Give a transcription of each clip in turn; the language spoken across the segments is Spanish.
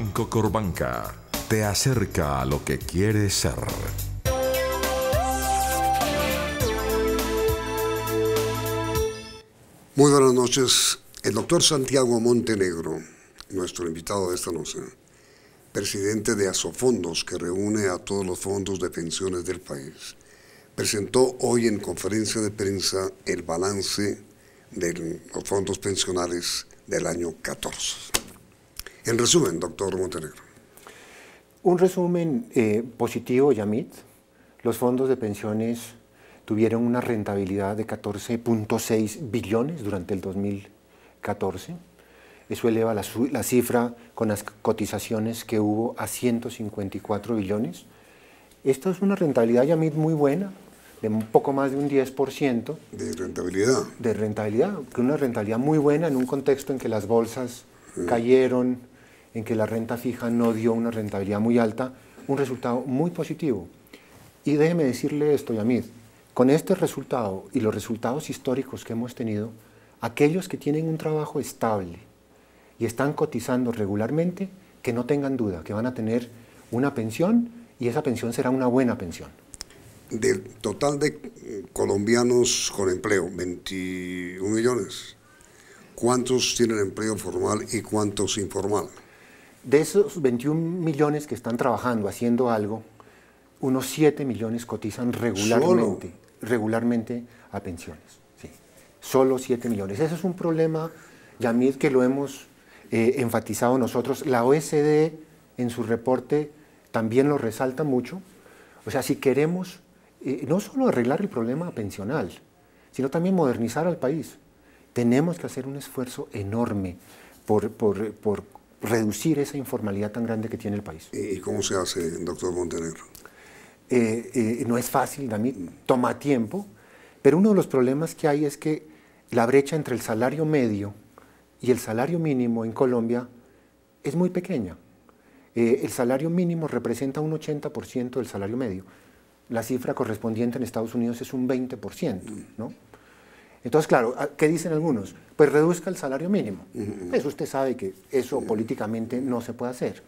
Banco Corbanca te acerca a lo que quieres ser. Muy buenas noches. El doctor Santiago Montenegro, nuestro invitado de esta noche, presidente de Asofondos, que reúne a todos los fondos de pensiones del país, presentó hoy en conferencia de prensa el balance de los fondos pensionales del año 14. En resumen, doctor Montenegro. Un resumen eh, positivo, Yamit. Los fondos de pensiones tuvieron una rentabilidad de 14.6 billones durante el 2014. Eso eleva la, cifra con las cotizaciones que hubo a 154 billones. Esto es una rentabilidad, Yamit, muy buena, de un poco más de un 10%. ¿De rentabilidad? De rentabilidad, que una rentabilidad muy buena en un contexto en que las bolsas cayeron, en que la renta fija no dio una rentabilidad muy alta, un resultado muy positivo. Y déjeme decirle esto, Yamid, con este resultado y los resultados históricos que hemos tenido, aquellos que tienen un trabajo estable y están cotizando regularmente, que no tengan duda, que van a tener una pensión y esa pensión será una buena pensión. Del total de eh, colombianos con empleo, 21 millones, ¿cuántos tienen empleo formal y cuántos informal? de esos 21 millones que están trabajando, haciendo algo, unos 7 millones cotizan regularmente, regularmente a pensiones. Sí. Solo 7 millones. Ese es un problema, Yamil, que lo hemos eh, enfatizado nosotros. La OSD e en su reporte también lo resalta mucho. O sea, si queremos eh, no solo arreglar el problema pensional, sino también modernizar al país, tenemos que hacer un esfuerzo enorme por reducir esa informalidad tan grande que tiene el país. ¿Y cómo se hace, doctor Montenegro? Eh, eh, no es fácil, Dami, toma tiempo, pero uno de los problemas que hay es que la brecha entre el salario medio y el salario mínimo en Colombia es muy pequeña. Eh, el salario mínimo representa un 80% del salario medio. La cifra correspondiente en Estados Unidos es un 20%, ¿no? Entonces, claro, ah, ¿qué dicen algunos? Pues reduzca el salario mínimo. Eso pues usted sabe que eso políticamente no se puede hacer.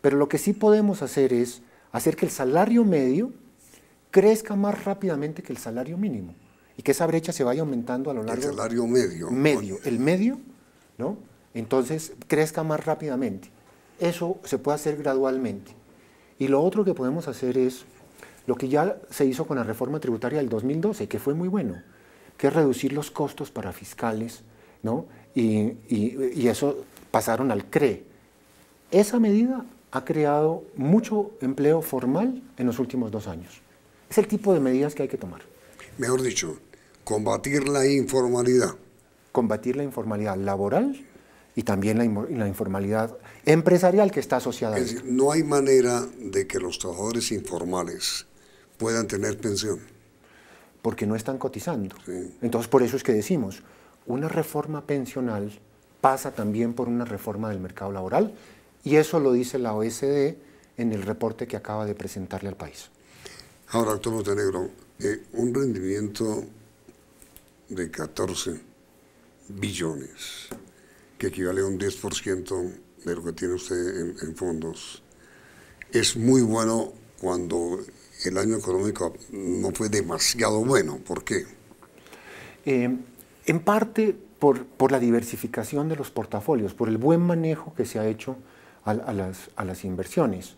Pero lo que sí podemos hacer es hacer que el salario medio crezca más rápidamente que el salario mínimo y que esa brecha se vaya aumentando a lo largo. El salario medio. Medio, el medio, ¿no? Entonces crezca más rápidamente. Eso se puede hacer gradualmente. Y lo otro que podemos hacer es lo que ya se hizo con la reforma tributaria del 2012, que fue muy bueno que es reducir los costos para fiscales, ¿no? Y, eso pasaron al CRE. Esa medida ha creado mucho empleo formal en los últimos dos años. Es el tipo de medidas que hay que tomar. Mejor dicho, combatir la informalidad. Combatir la informalidad laboral y también la, informalidad empresarial que está asociada es, a No hay manera de que los trabajadores informales puedan tener pensión porque no están cotizando. Entonces, por eso es que decimos, una reforma pensional pasa también por una reforma del mercado laboral y eso lo dice la OSD e en el reporte que acaba de presentarle al país. Ahora, doctor Montenegro, eh, un rendimiento de 14 billones, que equivale a un 10% de lo que tiene usted en, en fondos, es muy bueno cuando el año económico no fue demasiado bueno. ¿Por qué? Em, en parte por, la diversificación de los portafolios, por el buen manejo que se ha hecho a, las, inversiones.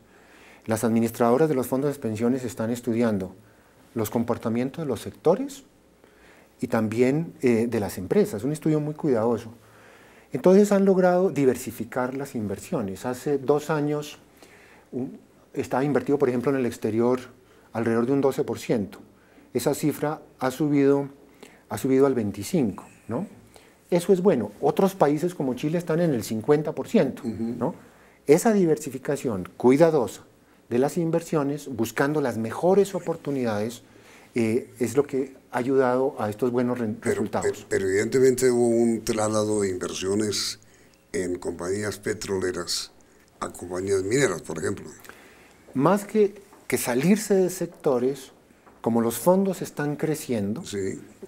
Las administradoras de los fondos de pensiones están estudiando los comportamientos de los sectores y también eh, de las empresas. Un estudio muy cuidadoso. Entonces han logrado diversificar las inversiones. Hace dos años está estaba invertido, por ejemplo, en el exterior alrededor de un 12%. Esa cifra ha subido, ha subido al 25%, ¿no? Eso es bueno. Otros países como Chile están en el 50%, ¿no? Esa diversificación cuidadosa de las inversiones, buscando las mejores oportunidades, eh, es lo que ha ayudado a estos buenos resultados. Pero evidentemente hubo un traslado de inversiones en compañías petroleras a compañías mineras, por ejemplo. Más que que salirse de sectores, como los fondos están creciendo,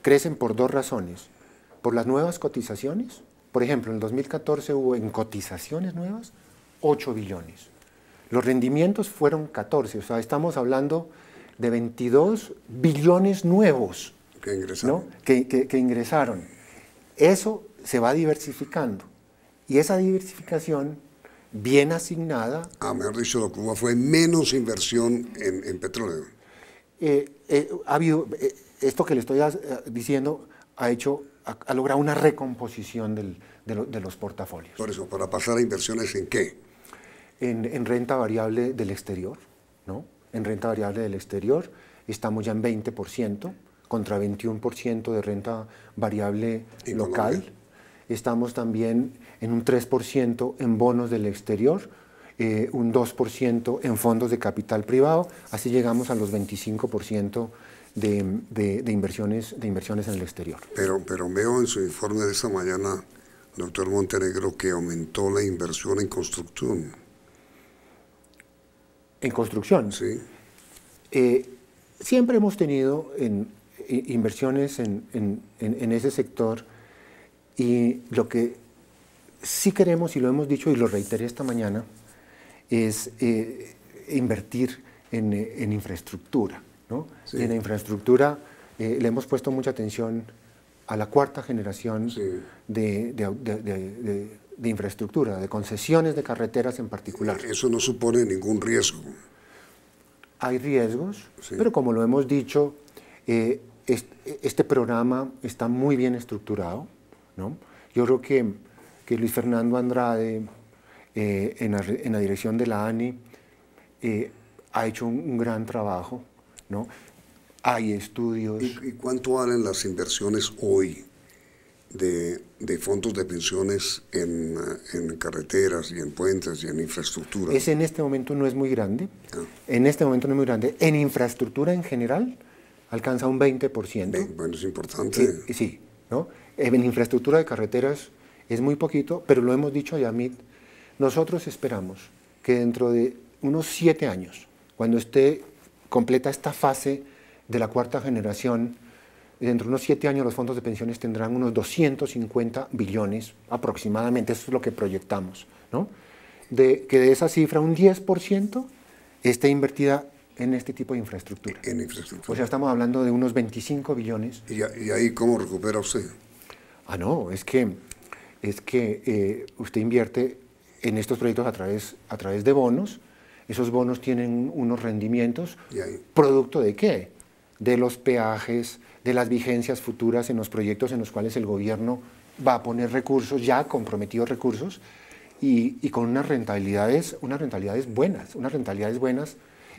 crecen por dos razones. Por las nuevas cotizaciones, por ejemplo, en 2014 hubo en cotizaciones nuevas 8 billones. Los rendimientos fueron 14, o sea, estamos hablando de 22 billones nuevos que ingresaron. Eso se va diversificando y esa diversificación bien asignada. a ah, mejor dicho, lo que hubo fue menos inversión en, petróleo. Eh, eh, ha habido, eh, esto que le estoy diciendo ha hecho, ha, logrado una recomposición de, los portafolios. Por eso, para pasar a inversiones en qué? En, renta variable del exterior, ¿no? En renta variable del exterior estamos ya en 20% contra 21% de renta variable local estamos también en un 3% en bonos del exterior, eh, un 2% en fondos de capital privado, así llegamos a los 25% de, de, de, inversiones, de inversiones en el exterior. Pero, pero veo en su informe de esta mañana, doctor Montenegro, que aumentó la inversión en construcción. ¿En construcción? Sí. Eh, siempre hemos tenido en, eh, inversiones en, en, ese sector y lo que sí queremos, y lo hemos dicho y lo reiteré esta mañana, es eh, invertir eh, en, infraestructura. ¿no? En la infraestructura eh, le hemos puesto mucha atención a la cuarta generación de, infraestructura, de concesiones de carreteras en particular. Eso no supone ningún riesgo. Hay riesgos, pero como lo hemos dicho, este programa está muy bien estructurado yo creo que, que Luis Fernando Andrade, eh, en, la, dirección de la ANI, eh, ha hecho un, gran trabajo, ¿no? Hay estudios. ¿Y, cuánto valen las inversiones hoy de, fondos de pensiones en, carreteras y en puentes y en infraestructura? es en este momento no es muy grande. Ah. En este momento no es muy grande. En infraestructura en general alcanza un 20%. Bueno, es importante. sí, eh, en infraestructura de carreteras es muy poquito, pero lo hemos dicho a Yamit, nosotros esperamos que dentro de unos siete años, cuando esté completa esta fase de la cuarta generación, dentro de unos siete años los fondos de pensiones tendrán unos 250 billones aproximadamente, eso es lo que proyectamos, ¿no? De, que de esa cifra un 10% esté invertida en este tipo de infraestructura. En infraestructura. O sea, estamos hablando de unos 25 billones. ¿Y, ahí cómo recupera usted? Ah, no, es que, es que eh, usted invierte en estos proyectos a través, a través de bonos. Esos bonos tienen unos rendimientos. ¿Y ahí? ¿Producto de qué? De los peajes, de las vigencias futuras en los proyectos en los cuales el gobierno va a poner recursos, ya comprometidos recursos, y, con unas rentabilidades, unas rentabilidades buenas, unas rentabilidades buenas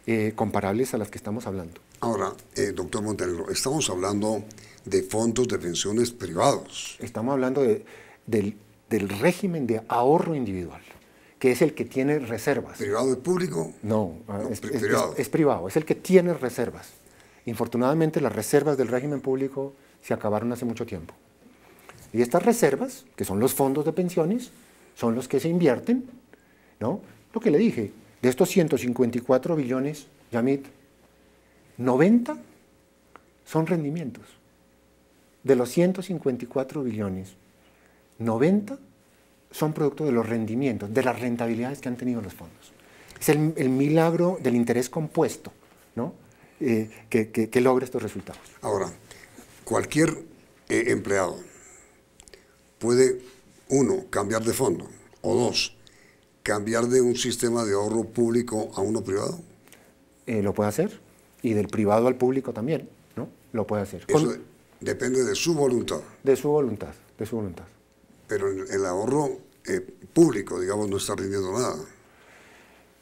eh, comparables a las que estamos hablando. Ahora, eh, doctor Montenegro, estamos hablando de fondos de pensiones privados. Estamos hablando del, del régimen de ahorro individual que es el que tiene reservas. ¿Privado y público? No, ah, es, privado. Es, es, privado, es el que tiene reservas. Infortunadamente las reservas del régimen público se acabaron hace mucho tiempo. Y estas reservas, que son los fondos de pensiones, son los que se invierten, ¿no? Lo que le dije, de estos 154 billones, Yamit, 90 son rendimientos. De los 154 billones, 90 son producto de los rendimientos, de las rentabilidades que han tenido los fondos. Es el, milagro del interés compuesto eh, que, logra estos resultados. Ahora, cualquier eh, empleado puede, uno, cambiar de fondo, o dos, cambiar de un sistema de ahorro público a uno privado? Eh, lo puede hacer. Y del privado al público también, ¿no? Lo puede hacer. Eso depende de su voluntad. De su voluntad, de su voluntad. Pero el, ahorro eh, público, digamos, no está rindiendo nada.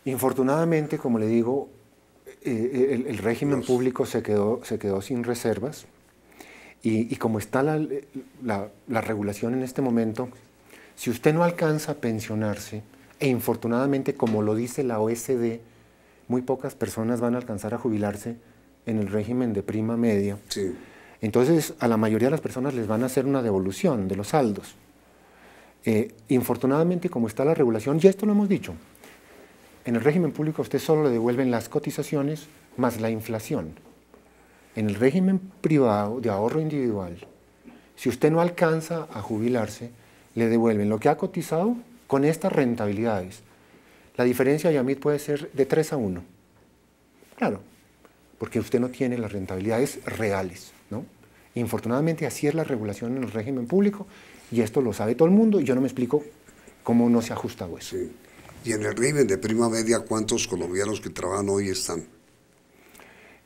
Infortunadamente, como le digo, eh, el, régimen público se quedó, se quedó sin reservas. Y, como está la, la regulación en este momento, si usted no alcanza a pensionarse, e infortunadamente, como lo dice la OSD, muy pocas personas van a alcanzar a jubilarse en el régimen de prima media. Entonces, a la mayoría de las personas les van a hacer una devolución de los saldos. Eh, infortunadamente, como está la regulación, y esto lo hemos dicho, en el régimen público a usted solo le devuelven las cotizaciones más la inflación. En el régimen privado de ahorro individual, si usted no alcanza a jubilarse, le devuelven lo que ha cotizado con estas rentabilidades, la diferencia, Yamit, puede ser de 3 a 1. Claro, porque usted no tiene las rentabilidades reales. ¿no? Infortunadamente, así es la regulación en el régimen público y esto lo sabe todo el mundo y yo no me explico cómo no se ha ajustado eso. Y en el régimen de prima media, ¿cuántos colombianos que trabajan hoy están?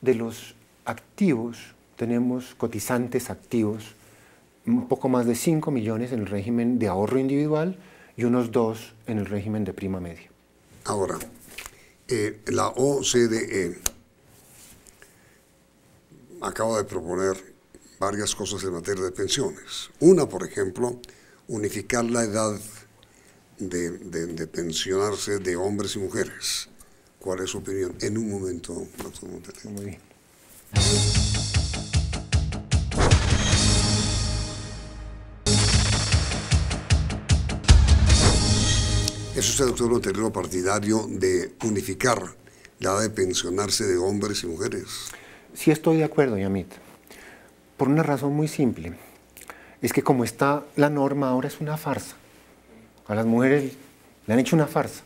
De los activos, tenemos cotizantes activos, un poco más de 5 millones en el régimen de ahorro individual y unos dos en el régimen de prima media. Ahora, eh, la OCDE acaba de proponer varias cosas en materia de pensiones. Una, por ejemplo, unificar la edad de, pensionarse de hombres y mujeres. ¿Cuál es su opinión? En un momento, Muy bien. Es el doctor Otero, partidario de unificar la de pensionarse de hombres y mujeres. Sí estoy de acuerdo, Yamit. Por una razón muy simple. Es que como está la norma ahora es una farsa. A las mujeres le han hecho una farsa.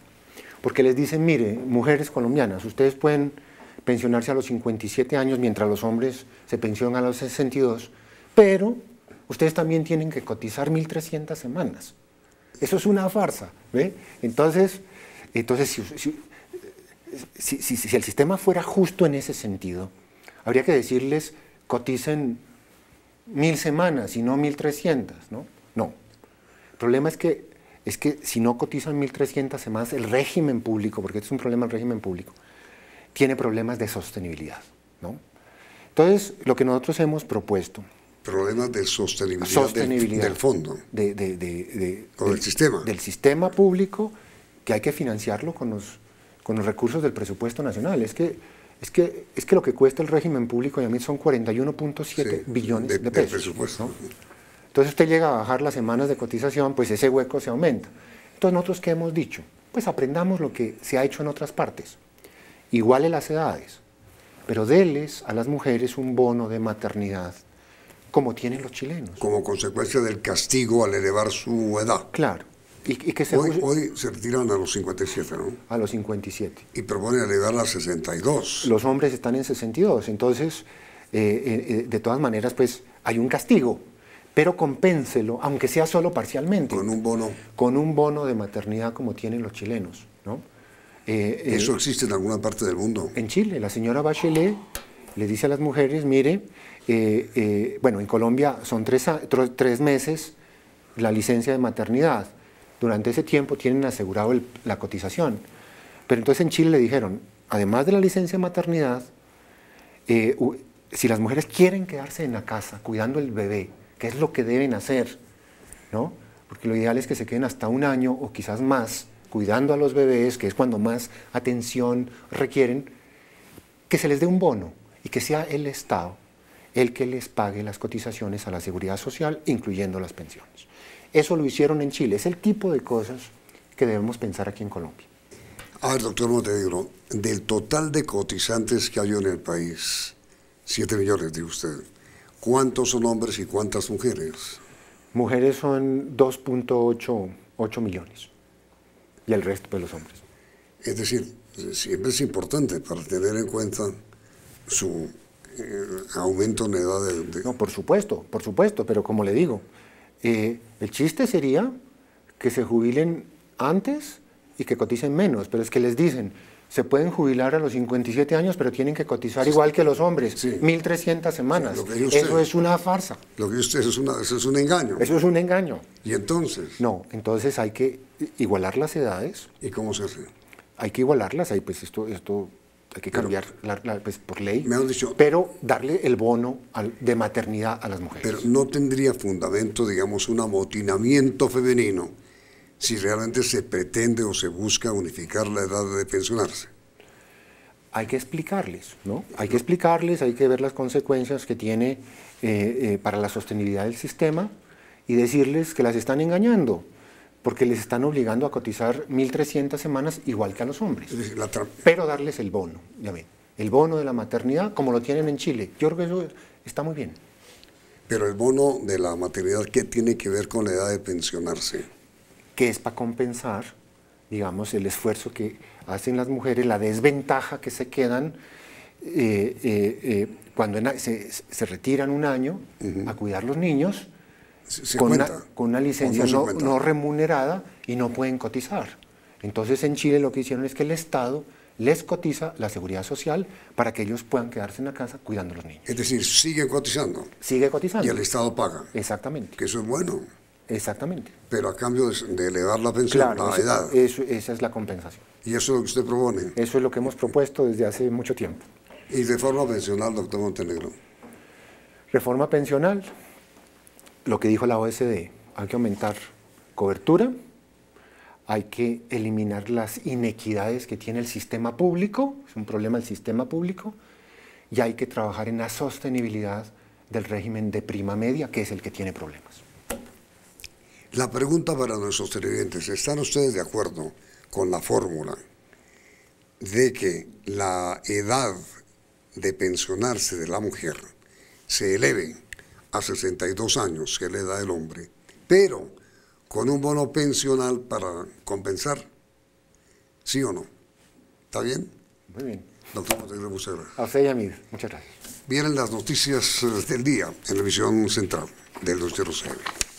Porque les dicen, mire, mujeres colombianas, ustedes pueden pensionarse a los 57 años mientras los hombres se pensionan a los 62, pero ustedes también tienen que cotizar 1.300 semanas. Eso es una farsa. Entonces, entonces si, el sistema fuera justo en ese sentido, habría que decirles coticen mil semanas y no mil trescientas, ¿no? No. El problema es que, es que si no cotizan mil trescientas semanas, el régimen público, porque este es un problema el régimen público, tiene problemas de sostenibilidad, ¿no? Entonces, lo que nosotros hemos propuesto problemas de sostenibilidad, del, fondo. De, o del, sistema. Del sistema público que hay que financiarlo con los, con los recursos del presupuesto nacional. Es que, es, que, es que lo que cuesta el régimen público y son 41.7 billones de, pesos. Presupuesto. Entonces usted llega a bajar las semanas de cotización, pues ese hueco se aumenta. Entonces nosotros qué hemos dicho? Pues aprendamos lo que se ha hecho en otras partes. en las edades, pero déles a las mujeres un bono de maternidad como tienen los chilenos. Como consecuencia del castigo al elevar su edad. Claro. Y, que hoy, se retiran a los 57, ¿no? A los 57. Y proponen elevarla a 62. Los hombres están en 62, entonces, eh, eh, eh, de todas maneras, pues hay un castigo, pero compénselo, aunque sea solo parcialmente. Con un bono. Con un bono de maternidad como tienen los chilenos, ¿no? ¿Eso existe en alguna parte del mundo? En Chile, la señora Bachelet le dice a las mujeres, mire, eh, eh, bueno, en Colombia son tres, meses la licencia de maternidad. Durante ese tiempo tienen asegurado la cotización. Pero entonces en Chile le dijeron, además de la licencia de maternidad, eh, si las mujeres quieren quedarse en la casa cuidando el bebé, ¿qué es lo que deben hacer? ¿No? Porque lo ideal es que se queden hasta un año o quizás más cuidando a los bebés, que es cuando más atención requieren, que se les dé un bono y que sea el Estado el que les pague las cotizaciones a la seguridad social, incluyendo las pensiones. Eso lo hicieron en Chile, es el tipo de cosas que debemos pensar aquí en Colombia. A ver, doctor Montenegro, del total de cotizantes que hay en el país, 7 millones, dice usted, ¿cuántos son hombres y cuántas mujeres? Mujeres son 2.8 millones y el resto de pues, los hombres. Es decir, siempre es importante para tener en cuenta su eh, aumento en edad de, No, por supuesto, por supuesto, pero como le digo, eh, el chiste sería que se jubilen antes y que coticen menos, pero es que les dicen, se pueden jubilar a los 57 años, pero tienen que cotizar igual que los hombres, 1.300 semanas. eso es una farsa. Lo que usted es una, es un engaño. Eso es un engaño. ¿Y entonces? No, entonces hay que igualar las edades. ¿Y cómo se hace? Hay que igualarlas, ahí pues esto, esto hay que cambiar pues, por ley, pero darle el bono de maternidad a las mujeres. Pero no tendría fundamento, digamos, un amotinamiento femenino si realmente se pretende o se busca unificar la edad de pensionarse. Hay que explicarles, ¿no? Hay que explicarles, hay que ver las consecuencias que tiene eh, eh, para la sostenibilidad del sistema y decirles que las están engañando porque les están obligando a cotizar 1.300 semanas igual que a los hombres. pero darles el bono, ya ven, el bono de la maternidad como lo tienen en Chile. Yo creo que eso está muy bien. Pero el bono de la maternidad, ¿qué tiene que ver con la edad de pensionarse? Que es para compensar, digamos, el esfuerzo que hacen las mujeres, la desventaja que se quedan eh, eh, eh, cuando se, retiran un año a cuidar los niños con, una, licencia no, remunerada y no pueden cotizar. Entonces en Chile lo que hicieron es que el Estado les cotiza la seguridad social para que ellos puedan quedarse en la casa cuidando a los niños. Es decir, siguen cotizando. Sigue cotizando. Y el Estado paga. Exactamente. Que eso es bueno. Exactamente. Pero a cambio de, elevar la pensión, a la edad. esa es la compensación. ¿Y eso es lo que usted propone? Eso es lo que hemos propuesto desde hace mucho tiempo. ¿Y reforma pensional, doctor Montenegro? Reforma pensional lo que dijo la OSD, hay que aumentar cobertura, hay que eliminar las inequidades que tiene el sistema público, es un problema el sistema público, y hay que trabajar en la sostenibilidad del régimen de prima media, que es el que tiene problemas. La pregunta para nuestros televidentes, ¿están ustedes de acuerdo con la fórmula de que la edad de pensionarse de la mujer se eleve a 62 años, que le da el hombre, pero con un bono pensional para compensar. ¿Sí o no? ¿Está bien? Muy bien. Doctor Montenegro gracias. A usted y a mí. Muchas gracias. Vienen las noticias del día en la visión central del 207.